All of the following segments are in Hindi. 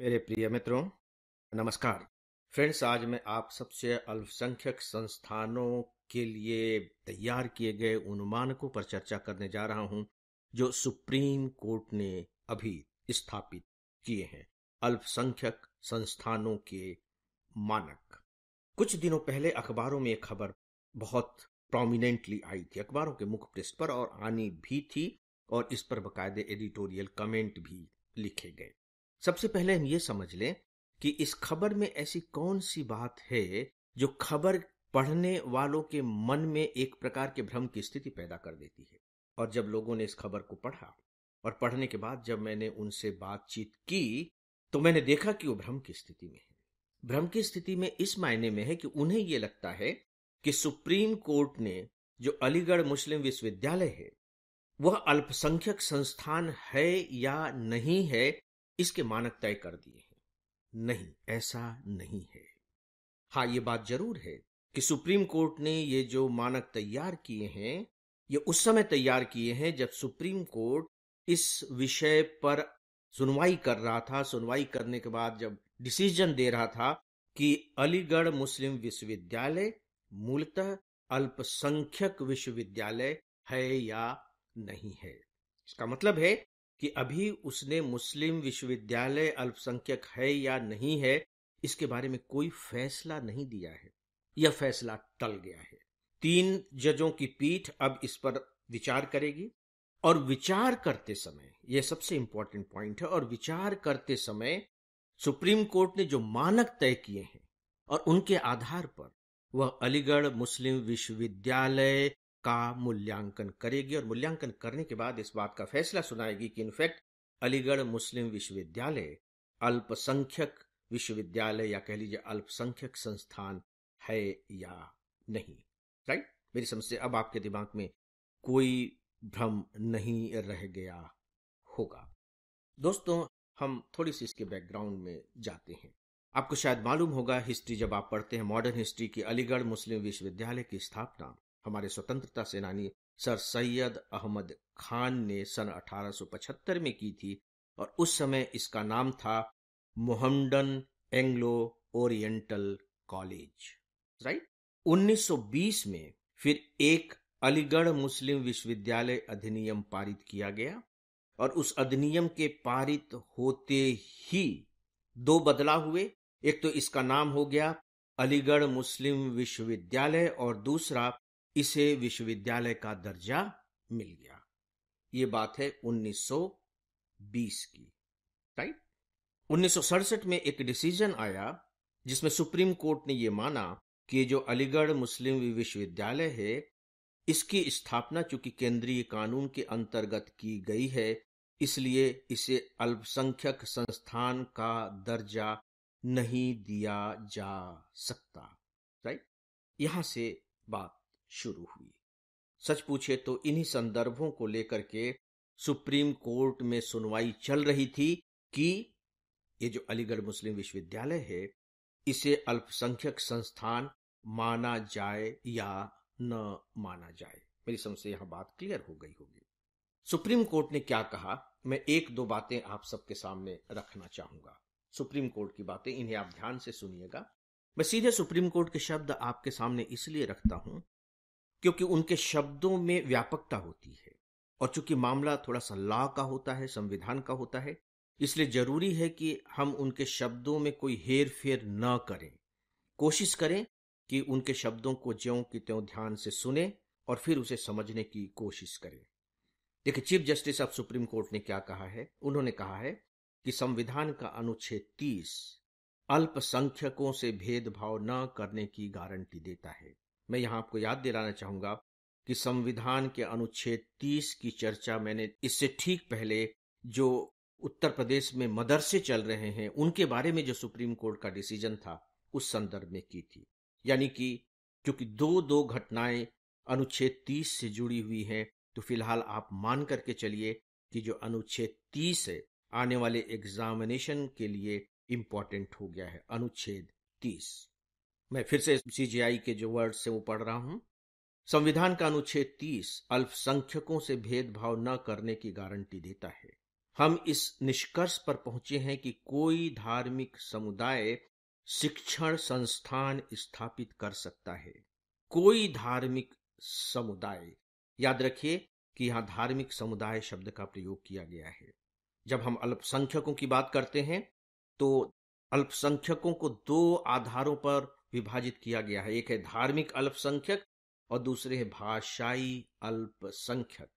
मेरे प्रिय मित्रों नमस्कार फ्रेंड्स आज मैं आप सबसे अल्पसंख्यक संस्थानों के लिए तैयार किए गए उन मानकों पर चर्चा करने जा रहा हूं जो सुप्रीम कोर्ट ने अभी स्थापित किए हैं अल्पसंख्यक संस्थानों के मानक कुछ दिनों पहले अखबारों में एक खबर बहुत प्रोमिनेंटली आई थी अखबारों के मुख्य पृष्ठ पर और आनी भी थी और इस पर बकायदे एडिटोरियल कमेंट भी लिखे गए सबसे पहले हम ये समझ लें कि इस खबर में ऐसी कौन सी बात है जो खबर पढ़ने वालों के मन में एक प्रकार के भ्रम की स्थिति पैदा कर देती है और जब लोगों ने इस खबर को पढ़ा और पढ़ने के बाद जब मैंने उनसे बातचीत की तो मैंने देखा कि वो भ्रम की स्थिति में है भ्रम की स्थिति में इस मायने में है कि उन्हें यह लगता है कि सुप्रीम कोर्ट ने जो अलीगढ़ मुस्लिम विश्वविद्यालय है वह अल्पसंख्यक संस्थान है या नहीं है इसके मानक तय कर दिए हैं नहीं ऐसा नहीं है हाँ ये बात जरूर है कि सुप्रीम कोर्ट ने ये जो मानक तैयार किए हैं ये उस समय तैयार किए हैं जब सुप्रीम कोर्ट इस विषय पर सुनवाई कर रहा था सुनवाई करने के बाद जब डिसीजन दे रहा था कि अलीगढ़ मुस्लिम विश्वविद्यालय मूलतः अल्पसंख्यक विश्वविद्यालय है या नहीं है इसका मतलब है कि अभी उसने मुस्लिम विश्वविद्यालय अल्पसंख्यक है या नहीं है इसके बारे में कोई फैसला नहीं दिया है यह फैसला टल गया है तीन जजों की पीठ अब इस पर विचार करेगी और विचार करते समय यह सबसे इंपॉर्टेंट पॉइंट है और विचार करते समय सुप्रीम कोर्ट ने जो मानक तय किए हैं और उनके आधार पर वह अलीगढ़ मुस्लिम विश्वविद्यालय का मूल्यांकन करेगी और मूल्यांकन करने के बाद इस बात का फैसला सुनाएगी कि इनफैक्ट अलीगढ़ मुस्लिम विश्वविद्यालय अल्पसंख्यक विश्वविद्यालय या कह लीजिए अल्पसंख्यक संस्थान है या नहीं राइट मेरी समझ से अब आपके दिमाग में कोई भ्रम नहीं रह गया होगा दोस्तों हम थोड़ी सी इसके बैकग्राउंड में जाते हैं आपको शायद मालूम होगा हिस्ट्री जब आप पढ़ते हैं मॉडर्न हिस्ट्री की अलीगढ़ मुस्लिम विश्वविद्यालय की स्थापना हमारे स्वतंत्रता सेनानी सर सैयद अहमद खान ने सन 1875 में की थी और उस समय इसका नाम था Mohammedan Anglo Oriental College right 1920 में फिर एक अलीगढ़ मुस्लिम विश्वविद्यालय अधिनियम पारित किया गया और उस अधिनियम के पारित होते ही दो बदलाव हुए एक तो इसका नाम हो गया अलीगढ़ मुस्लिम विश्वविद्यालय और दूसरा इसे विश्वविद्यालय का दर्जा मिल गया ये बात है 1920 की राइट उन्नीस में एक डिसीजन आया जिसमें सुप्रीम कोर्ट ने यह माना कि जो अलीगढ़ मुस्लिम विश्वविद्यालय है इसकी स्थापना चूंकि केंद्रीय कानून के अंतर्गत की गई है इसलिए इसे अल्पसंख्यक संस्थान का दर्जा नहीं दिया जा सकता राइट यहां से बात शुरू हुई सच पूछे तो इन्हीं संदर्भों को लेकर के सुप्रीम कोर्ट में सुनवाई चल रही थी कि ये जो अलीगढ़ मुस्लिम विश्वविद्यालय है इसे अल्पसंख्यक संस्थान माना जाए या न माना जाए मेरी समझ से यह बात क्लियर हो गई होगी सुप्रीम कोर्ट ने क्या कहा मैं एक दो बातें आप सबके सामने रखना चाहूंगा सुप्रीम कोर्ट की बातें इन्हें आप ध्यान से सुनिएगा मैं सीधे सुप्रीम कोर्ट के शब्द आपके सामने इसलिए रखता हूं क्योंकि उनके शब्दों में व्यापकता होती है और चूंकि मामला थोड़ा सा लॉ का होता है संविधान का होता है इसलिए जरूरी है कि हम उनके शब्दों में कोई हेर फेर न करें कोशिश करें कि उनके शब्दों को ज्यों की त्यों ध्यान से सुने और फिर उसे समझने की कोशिश करें देखिए chief justice of Supreme Court ने क्या कहा है उन्होंने कहा है कि संविधान का अनुच्छेद तीस अल्पसंख्यकों से भेदभाव न करने की गारंटी देता है मैं यहां आपको याद दिलाना चाहूंगा कि संविधान के अनुच्छेद 30 की चर्चा मैंने इससे ठीक पहले जो उत्तर प्रदेश में मदरसे चल रहे हैं उनके बारे में जो सुप्रीम कोर्ट का डिसीजन था उस संदर्भ में की थी यानी कि क्योंकि दो दो घटनाएं अनुच्छेद 30 से जुड़ी हुई हैं तो फिलहाल आप मान करके चलिए कि जो अनुच्छेद 30 है आने वाले एग्जामिनेशन के लिए इम्पोर्टेंट हो गया है अनुच्छेद 30 मैं फिर से सीजीआई के जो वर्ड से वो पढ़ रहा हूं संविधान का अनुच्छेद तीस अल्पसंख्यकों से भेदभाव न करने की गारंटी देता है हम इस निष्कर्ष पर पहुंचे हैं कि कोई धार्मिक समुदाय शिक्षण संस्थान स्थापित कर सकता है कोई धार्मिक समुदाय याद रखिए कि यहां धार्मिक समुदाय शब्द का प्रयोग किया गया है जब हम अल्पसंख्यकों की बात करते हैं तो अल्पसंख्यकों को दो आधारों पर विभाजित किया गया है एक है धार्मिक अल्पसंख्यक और दूसरे है भाषाई अल्पसंख्यक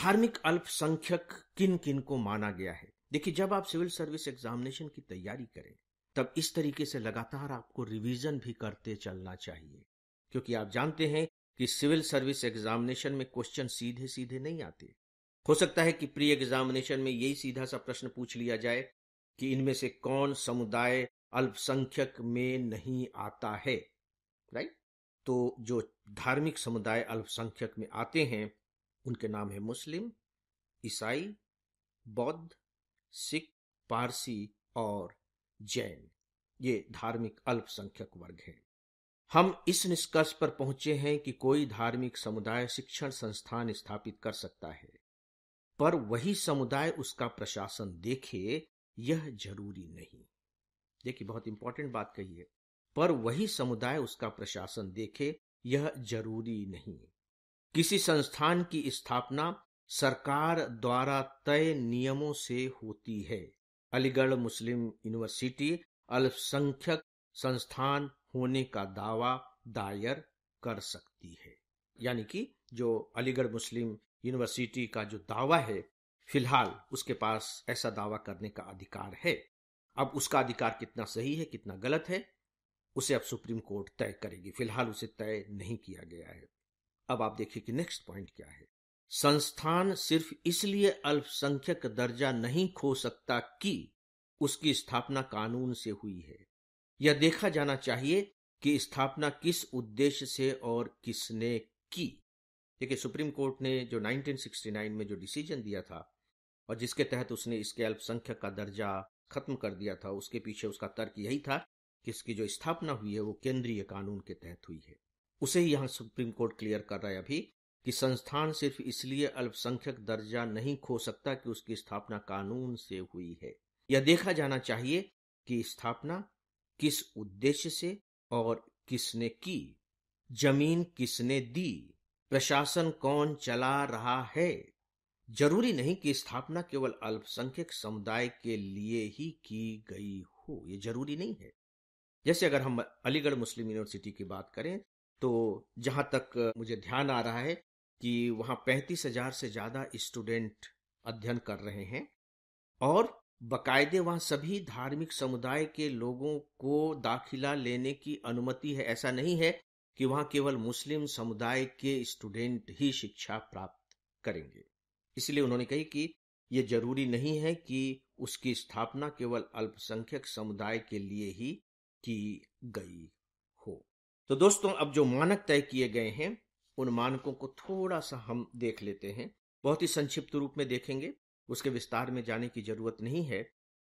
धार्मिक अल्पसंख्यक किन किन को माना गया है देखिए जब आप सिविल सर्विस एग्जामिनेशन की तैयारी करें तब इस तरीके से लगातार आपको रिवीजन भी करते चलना चाहिए क्योंकि आप जानते हैं कि सिविल सर्विस एग्जामिनेशन में क्वेश्चन सीधे सीधे नहीं आते हो सकता है कि प्री एग्जामिनेशन में यही सीधा सा प्रश्न पूछ लिया जाए कि इनमें से कौन समुदाय अल्पसंख्यक में नहीं आता है राइट तो जो धार्मिक समुदाय अल्पसंख्यक में आते हैं उनके नाम है मुस्लिम ईसाई बौद्ध सिख पारसी और जैन ये धार्मिक अल्पसंख्यक वर्ग हैं हम इस निष्कर्ष पर पहुंचे हैं कि कोई धार्मिक समुदाय शिक्षण संस्थान स्थापित कर सकता है पर वही समुदाय उसका प्रशासन देखे यह जरूरी नहीं देखिए बहुत इंपॉर्टेंट बात कही है पर वही समुदाय उसका प्रशासन देखे यह जरूरी नहीं किसी संस्थान की स्थापना सरकार द्वारा तय नियमों से होती है अलीगढ़ मुस्लिम यूनिवर्सिटी अल्पसंख्यक संस्थान होने का दावा दायर कर सकती है यानी कि जो अलीगढ़ मुस्लिम यूनिवर्सिटी का जो दावा है फिलहाल उसके पास ऐसा दावा करने का अधिकार है अब उसका अधिकार कितना सही है कितना गलत है उसे अब सुप्रीम कोर्ट तय करेगी फिलहाल उसे तय नहीं किया गया है अब आप देखिए कि नेक्स्ट पॉइंट क्या है संस्थान सिर्फ इसलिए अल्पसंख्यक दर्जा नहीं खो सकता कि उसकी स्थापना कानून से हुई है यह देखा जाना चाहिए कि स्थापना किस उद्देश्य से और किसने की देखिए सुप्रीम कोर्ट ने जो 1969 में जो डिसीजन दिया था और जिसके तहत उसने इसके अल्पसंख्यक का दर्जा खत्म कर दिया था उसके पीछे उसका तर्क यही था कि इसकी जो स्थापना हुई है वो केंद्रीय कानून के तहत हुई है उसे ही यहाँ सुप्रीम कोर्ट क्लियर कर रहा है अभी कि संस्थान सिर्फ इसलिए अल्पसंख्यक दर्जा नहीं खो सकता कि उसकी स्थापना कानून से हुई है यह देखा जाना चाहिए कि स्थापना किस उद्देश्य से और किसने की जमीन किसने दी प्रशासन कौन चला रहा है जरूरी नहीं कि स्थापना केवल अल्पसंख्यक समुदाय के लिए ही की गई हो ये जरूरी नहीं है जैसे अगर हम अलीगढ़ मुस्लिम यूनिवर्सिटी की बात करें तो जहां तक मुझे ध्यान आ रहा है कि वहां पैंतीस हजार से ज्यादा स्टूडेंट अध्ययन कर रहे हैं और बकायदे वहां सभी धार्मिक समुदाय के लोगों को दाखिला लेने की अनुमति है ऐसा नहीं है कि वहां केवल मुस्लिम समुदाय के स्टूडेंट ही शिक्षा प्राप्त करेंगे इसलिए उन्होंने कही कि ये जरूरी नहीं है कि उसकी स्थापना केवल अल्पसंख्यक समुदाय के लिए ही की गई हो तो दोस्तों अब जो मानक तय किए गए हैं उन मानकों को थोड़ा सा हम देख लेते हैं बहुत ही संक्षिप्त रूप में देखेंगे उसके विस्तार में जाने की जरूरत नहीं है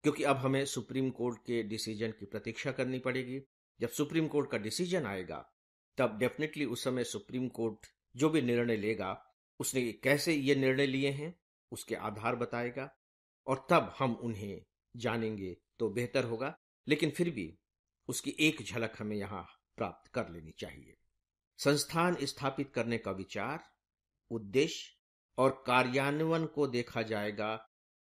क्योंकि अब हमें सुप्रीम कोर्ट के डिसीजन की प्रतीक्षा करनी पड़ेगी जब सुप्रीम कोर्ट का डिसीजन आएगा तब डेफिनेटली उस समय सुप्रीम कोर्ट जो भी निर्णय लेगा उसने कैसे ये निर्णय लिए हैं उसके आधार बताएगा और तब हम उन्हें जानेंगे तो बेहतर होगा लेकिन फिर भी उसकी एक झलक हमें यहां प्राप्त कर लेनी चाहिए संस्थान स्थापित करने का विचार उद्देश्य और कार्यान्वयन को देखा जाएगा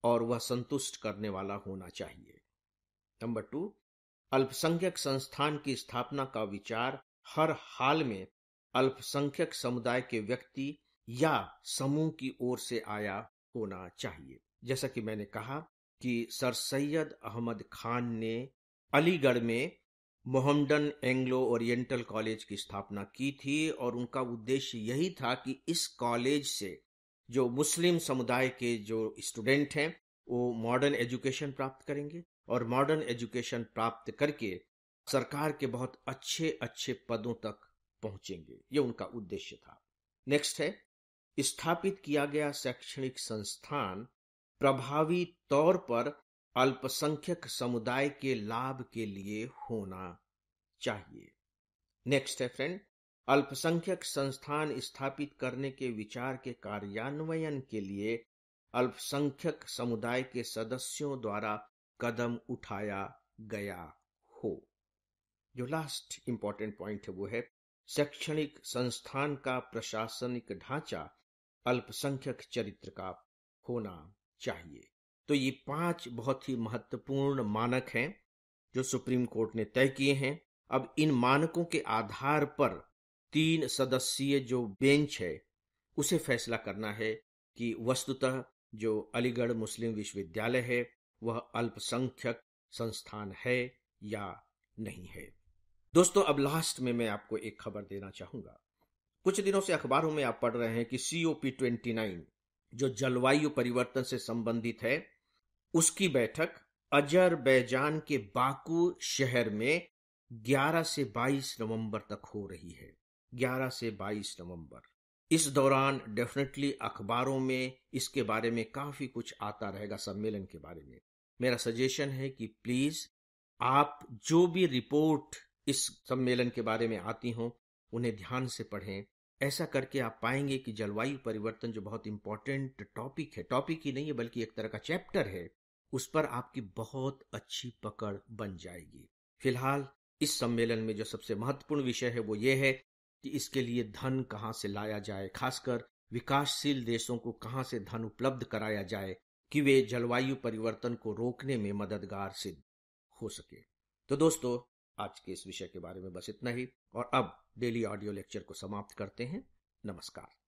और वह संतुष्ट करने वाला होना चाहिए नंबर टू अल्पसंख्यक संस्थान की स्थापना का विचार हर हाल में अल्पसंख्यक समुदाय के व्यक्ति या समूह की ओर से आया होना चाहिए जैसा कि मैंने कहा कि सर सैयद अहमद खान ने अलीगढ़ में मोहम्मडन एंग्लो ओरिएंटल कॉलेज की स्थापना की थी और उनका उद्देश्य यही था कि इस कॉलेज से जो मुस्लिम समुदाय के जो स्टूडेंट हैं वो मॉडर्न एजुकेशन प्राप्त करेंगे और मॉडर्न एजुकेशन प्राप्त करके सरकार के बहुत अच्छे अच्छे पदों तक पहुंचेंगे ये उनका उद्देश्य था नेक्स्ट है स्थापित किया गया शैक्षणिक संस्थान प्रभावी तौर पर अल्पसंख्यक समुदाय के लाभ के लिए होना चाहिए नेक्स्ट है फ्रेंड अल्पसंख्यक संस्थान स्थापित करने के विचार के कार्यान्वयन के लिए अल्पसंख्यक समुदाय के सदस्यों द्वारा कदम उठाया गया हो जो लास्ट इंपॉर्टेंट पॉइंट है वो है शैक्षणिक संस्थान का प्रशासनिक ढांचा अल्पसंख्यक चरित्र का होना चाहिए तो ये पांच बहुत ही महत्वपूर्ण मानक हैं जो सुप्रीम कोर्ट ने तय किए हैं अब इन मानकों के आधार पर तीन सदस्यीय जो बेंच है उसे फैसला करना है कि वस्तुतः जो अलीगढ़ मुस्लिम विश्वविद्यालय है वह अल्पसंख्यक संस्थान है या नहीं है दोस्तों अब लास्ट में मैं आपको एक खबर देना चाहूंगा कुछ दिनों से अखबारों में आप पढ़ रहे हैं कि सीओपी ट्वेंटी नाइन जो जलवायु परिवर्तन से संबंधित है उसकी बैठक अजरबैजान के बाकू शहर में 11 से 22 नवंबर तक हो रही है 11 से 22 नवंबर इस दौरान डेफिनेटली अखबारों में इसके बारे में काफी कुछ आता रहेगा सम्मेलन के बारे में मेरा सजेशन है कि प्लीज आप जो भी रिपोर्ट इस सम्मेलन के बारे में आती हो उन्हें ध्यान से पढ़ें ऐसा करके आप पाएंगे कि जलवायु परिवर्तन जो बहुत इंपॉर्टेंट टॉपिक है टॉपिक ही नहीं है बल्कि एक तरह का चैप्टर है उस पर आपकी बहुत अच्छी पकड़ बन जाएगी फिलहाल इस सम्मेलन में जो सबसे महत्वपूर्ण विषय है वो ये है कि इसके लिए धन कहाँ से लाया जाए खासकर विकासशील देशों को कहाँ से धन उपलब्ध कराया जाए कि वे जलवायु परिवर्तन को रोकने में मददगार सिद्ध हो सके तो दोस्तों आज के इस विषय के बारे में बस इतना ही और अब डेली ऑडियो लेक्चर को समाप्त करते हैं नमस्कार